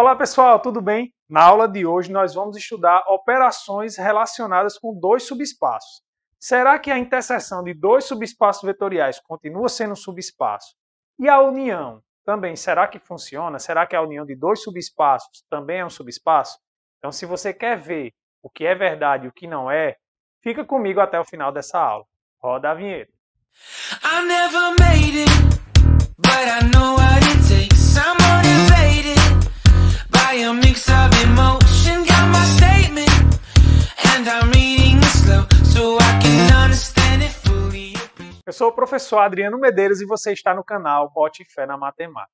Olá pessoal, tudo bem? Na aula de hoje nós vamos estudar operações relacionadas com dois subespaços. Será que a interseção de dois subespaços vetoriais continua sendo um subespaço? E a união também, será que funciona? Será que a união de dois subespaços também é um subespaço? Então, se você quer ver o que é verdade e o que não é, fica comigo até o final dessa aula. Roda a vinheta. I never made it, but I know I eu sou o professor Adriano Medeiros e você está no canal Bote Fé na Matemática.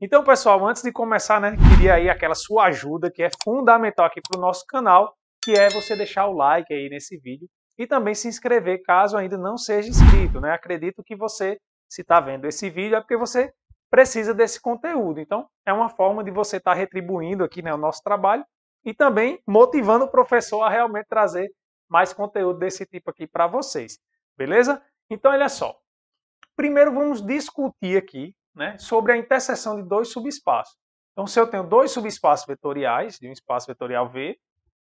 Então, pessoal, antes de começar, né, queria aí aquela sua ajuda que é fundamental aqui para o nosso canal, que é você deixar o like aí nesse vídeo e também se inscrever caso ainda não seja inscrito, né? Acredito que você, se está vendo esse vídeo, é porque você precisa desse conteúdo. Então, é uma forma de você estar tá retribuindo aqui né, o nosso trabalho e também motivando o professor a realmente trazer mais conteúdo desse tipo aqui para vocês. Beleza? Então, olha só. Primeiro, vamos discutir aqui né, sobre a interseção de dois subespaços. Então, se eu tenho dois subespaços vetoriais, de um espaço vetorial V,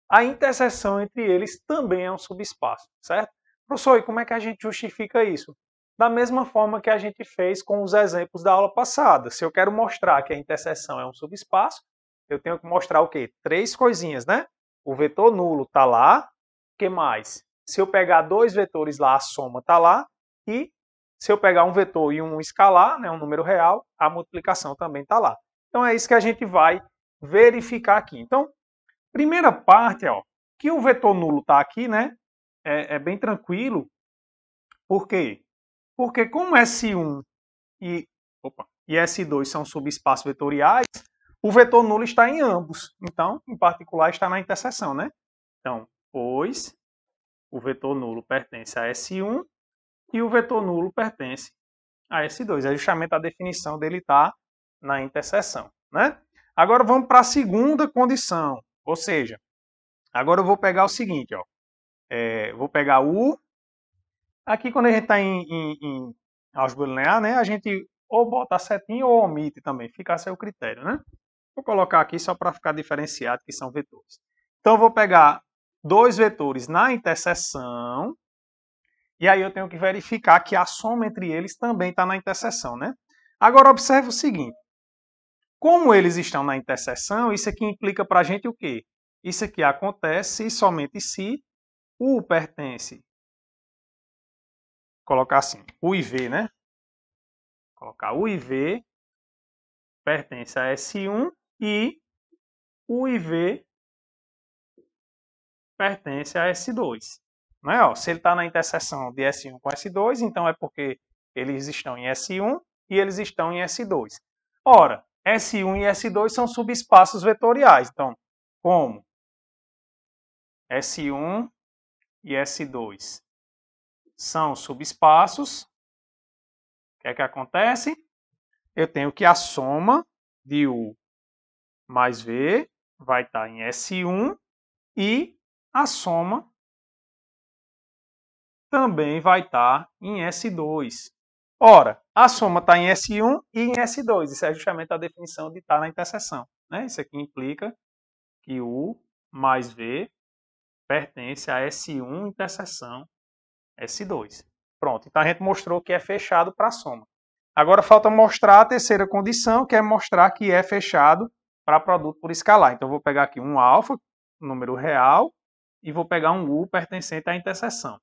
a interseção entre eles também é um subespaço, certo? Professor, e como é que a gente justifica isso? da mesma forma que a gente fez com os exemplos da aula passada. Se eu quero mostrar que a interseção é um subespaço, eu tenho que mostrar o quê? Três coisinhas, né? O vetor nulo está lá, o que mais? Se eu pegar dois vetores lá, a soma está lá, e se eu pegar um vetor e um escalar, né, um número real, a multiplicação também está lá. Então é isso que a gente vai verificar aqui. Então, primeira parte, ó, que o vetor nulo está aqui, né? É, é, bem tranquilo, porque porque como S1 e, opa, e S2 são subespaços vetoriais, o vetor nulo está em ambos. Então, em particular, está na interseção, né? Então, pois o vetor nulo pertence a S1 e o vetor nulo pertence a S2. É justamente a definição dele estar tá na interseção, né? Agora vamos para a segunda condição, ou seja, agora eu vou pegar o seguinte, ó. É, vou pegar U Aqui, quando a gente está em, em, em álgebra linear, né, a gente ou bota a setinha ou omite também, fica a seu critério, né? Vou colocar aqui só para ficar diferenciado que são vetores. Então, eu vou pegar dois vetores na interseção, e aí eu tenho que verificar que a soma entre eles também está na interseção, né? Agora, observe o seguinte. Como eles estão na interseção, isso aqui implica para a gente o quê? Isso aqui acontece somente se U pertence colocar assim, U e V, né? Colocar U e V pertence a S1 e U e V pertence a S2. Né? Ó, se ele está na interseção de S1 com S2, então é porque eles estão em S1 e eles estão em S2. Ora, S1 e S2 são subespaços vetoriais. Então, como S1 e S2 são subespaços. O que é que acontece? Eu tenho que a soma de U mais V vai estar em S1 e a soma também vai estar em S2. Ora, a soma está em S1 e em S2. Isso é justamente a definição de estar na interseção. Né? Isso aqui implica que U mais V pertence a S1 interseção é S2. Pronto, então a gente mostrou que é fechado para soma. Agora falta mostrar a terceira condição, que é mostrar que é fechado para produto por escalar. Então eu vou pegar aqui um alfa, número real, e vou pegar um U pertencente à interseção.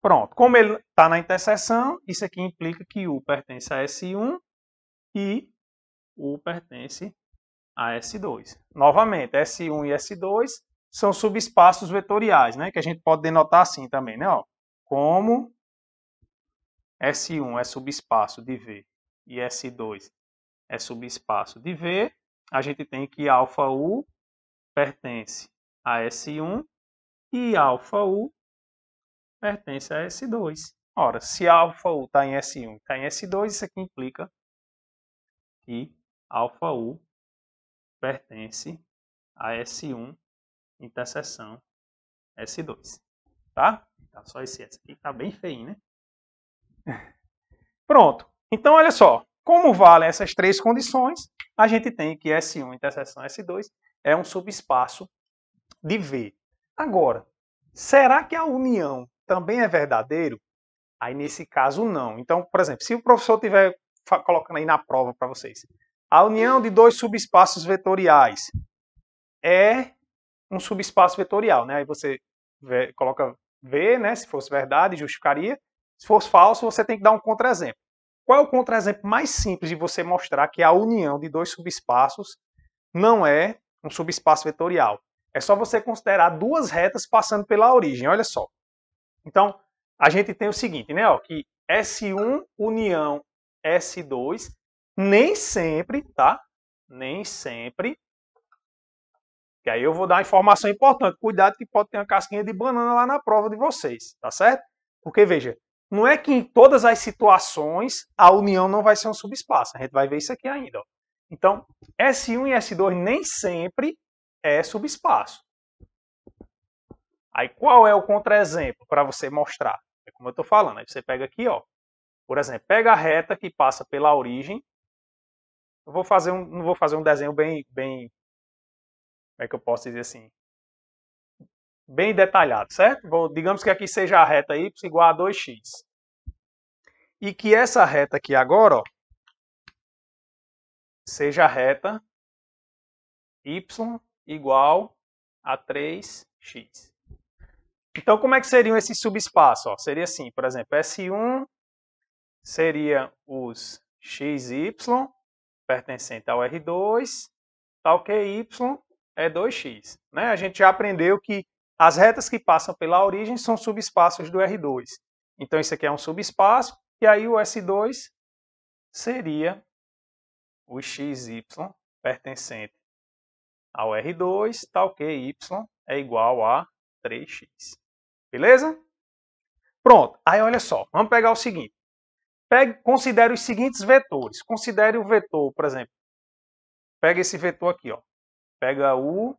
Pronto, como ele está na interseção, isso aqui implica que U pertence a S1 e U pertence a S2. Novamente, S1 e S2 são subespaços vetoriais, né? Que a gente pode denotar assim também, né? Ó, como S1 é subespaço de V e S2 é subespaço de V, a gente tem que alfa U pertence a S1 e alfa U pertence a S2. Ora, se alfa U está em S1 e está em S2, isso aqui implica que alfa U pertence a S1 interseção S2. Tá? Então, só esse S aqui tá bem feio, né? Pronto. Então, olha só. Como valem essas três condições, a gente tem que S1 interseção S2 é um subespaço de V. Agora, será que a união também é verdadeiro? Aí, nesse caso, não. Então, por exemplo, se o professor tiver colocando aí na prova para vocês, a união de dois subespaços vetoriais é um subespaço vetorial, né? Aí você vê, coloca V, né? Se fosse verdade, justificaria. Se fosse falso, você tem que dar um contra-exemplo. Qual é o contra-exemplo mais simples de você mostrar que a união de dois subespaços não é um subespaço vetorial? É só você considerar duas retas passando pela origem, olha só. Então, a gente tem o seguinte, né? Ó, que S1 união S2 nem sempre, tá? Nem sempre que aí eu vou dar uma informação importante. Cuidado que pode ter uma casquinha de banana lá na prova de vocês, tá certo? Porque, veja, não é que em todas as situações a união não vai ser um subespaço. A gente vai ver isso aqui ainda. Ó. Então, S1 e S2 nem sempre é subespaço. Aí qual é o contra-exemplo para você mostrar? É como eu estou falando. Aí você pega aqui, ó. Por exemplo, pega a reta que passa pela origem. Eu vou fazer um, não vou fazer um desenho bem, bem como é que eu posso dizer assim, bem detalhado, certo? Vou, digamos que aqui seja a reta y igual a 2x. E que essa reta aqui agora, ó, seja a reta y igual a 3x. Então, como é que seriam esses subespaços? Ó? Seria assim, por exemplo, S1 seria os xy pertencente ao R2, tal que é Y é 2x. Né? A gente já aprendeu que as retas que passam pela origem são subespaços do R2. Então, isso aqui é um subespaço, e aí o S2 seria o xy pertencente ao R2, tal que y é igual a 3x. Beleza? Pronto. Aí, olha só. Vamos pegar o seguinte. Pegue, considere os seguintes vetores. Considere o vetor, por exemplo. Pega esse vetor aqui, ó. Pega U.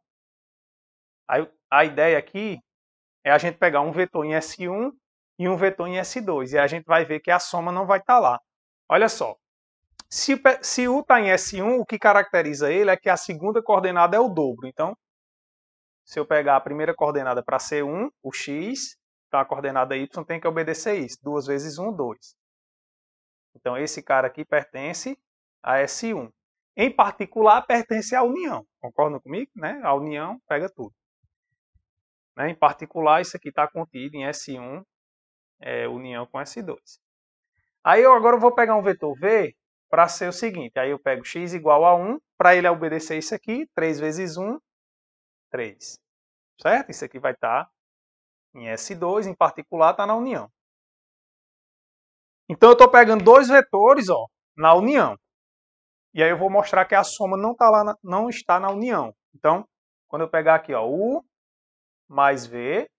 Aí, a ideia aqui é a gente pegar um vetor em S1 e um vetor em S2. E a gente vai ver que a soma não vai estar tá lá. Olha só. Se, se U está em S1, o que caracteriza ele é que a segunda coordenada é o dobro. Então, se eu pegar a primeira coordenada para C1, o x, então a coordenada y tem que obedecer isso. 2 vezes 1, 2. Então, esse cara aqui pertence a S1 em particular pertence à União. Concordam comigo? Né? A União pega tudo. Né? Em particular, isso aqui está contido em S1, é, união com S2. Aí eu agora vou pegar um vetor V para ser o seguinte. Aí eu pego x igual a 1, para ele obedecer isso aqui, 3 vezes 1, 3. Certo? Isso aqui vai estar tá em S2, em particular está na união. Então eu estou pegando dois vetores ó, na união. E aí eu vou mostrar que a soma não, tá lá na, não está na união. Então, quando eu pegar aqui, ó, U mais V,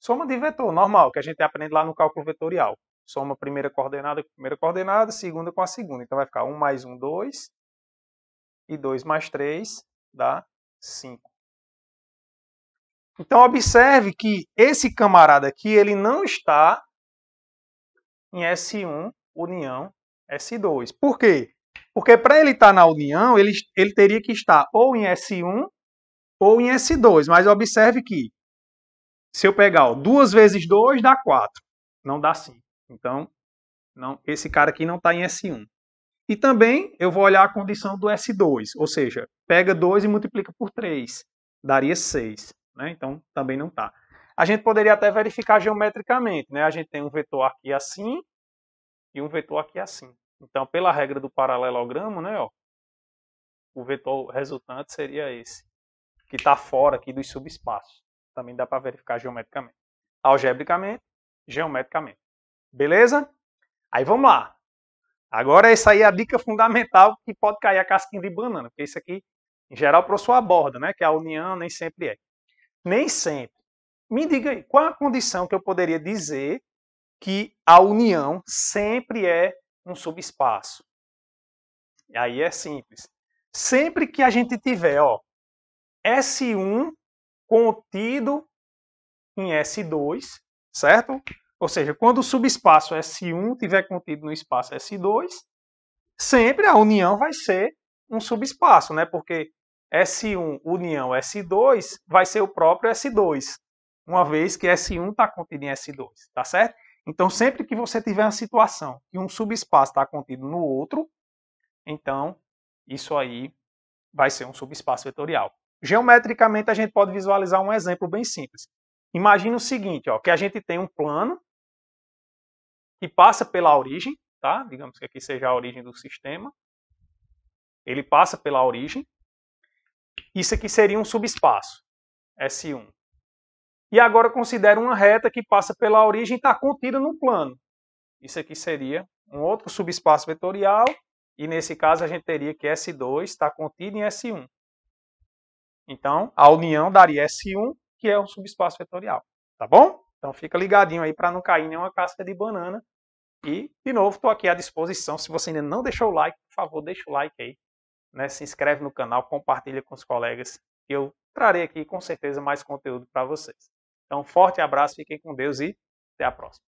soma de vetor, normal, que a gente aprende lá no cálculo vetorial. Soma primeira coordenada com a primeira coordenada, segunda com a segunda. Então vai ficar 1 mais 1, 2. E 2 mais 3 dá 5. Então observe que esse camarada aqui, ele não está em S1 união S2. Por quê? Porque para ele estar tá na união, ele, ele teria que estar ou em S1 ou em S2. Mas observe que se eu pegar ó, 2 vezes 2 dá 4, não dá 5. Então, não, esse cara aqui não está em S1. E também eu vou olhar a condição do S2, ou seja, pega 2 e multiplica por 3, daria 6. Né? Então, também não está. A gente poderia até verificar geometricamente. Né? A gente tem um vetor aqui assim e um vetor aqui assim. Então, pela regra do paralelogramo, né, ó, o vetor resultante seria esse, que está fora aqui dos subespaços. Também dá para verificar geometricamente. Algebricamente, geometricamente. Beleza? Aí vamos lá. Agora essa aí é a dica fundamental que pode cair a casquinha de banana, porque isso aqui, em geral, para sua borda, né? Que a união nem sempre é. Nem sempre. Me diga aí, qual a condição que eu poderia dizer que a união sempre é um subespaço. E aí é simples. Sempre que a gente tiver ó, S1 contido em S2, certo? Ou seja, quando o subespaço S1 estiver contido no espaço S2, sempre a união vai ser um subespaço, né? Porque S1 união S2 vai ser o próprio S2, uma vez que S1 está contido em S2, tá certo? Então, sempre que você tiver uma situação e um subespaço está contido no outro, então isso aí vai ser um subespaço vetorial. Geometricamente, a gente pode visualizar um exemplo bem simples. Imagina o seguinte, ó, que a gente tem um plano que passa pela origem, tá? Digamos que aqui seja a origem do sistema. Ele passa pela origem. Isso aqui seria um subespaço, S1. E agora considero uma reta que passa pela origem e está contida no plano. Isso aqui seria um outro subespaço vetorial, e nesse caso a gente teria que S2 está contido em S1. Então, a união daria S1, que é um subespaço vetorial. Tá bom? Então fica ligadinho aí para não cair nenhuma casca de banana. E, de novo, estou aqui à disposição. Se você ainda não deixou o like, por favor, deixa o like aí. Né? Se inscreve no canal, compartilha com os colegas. Eu trarei aqui, com certeza, mais conteúdo para vocês. Então, um forte abraço, fiquem com Deus e até a próxima.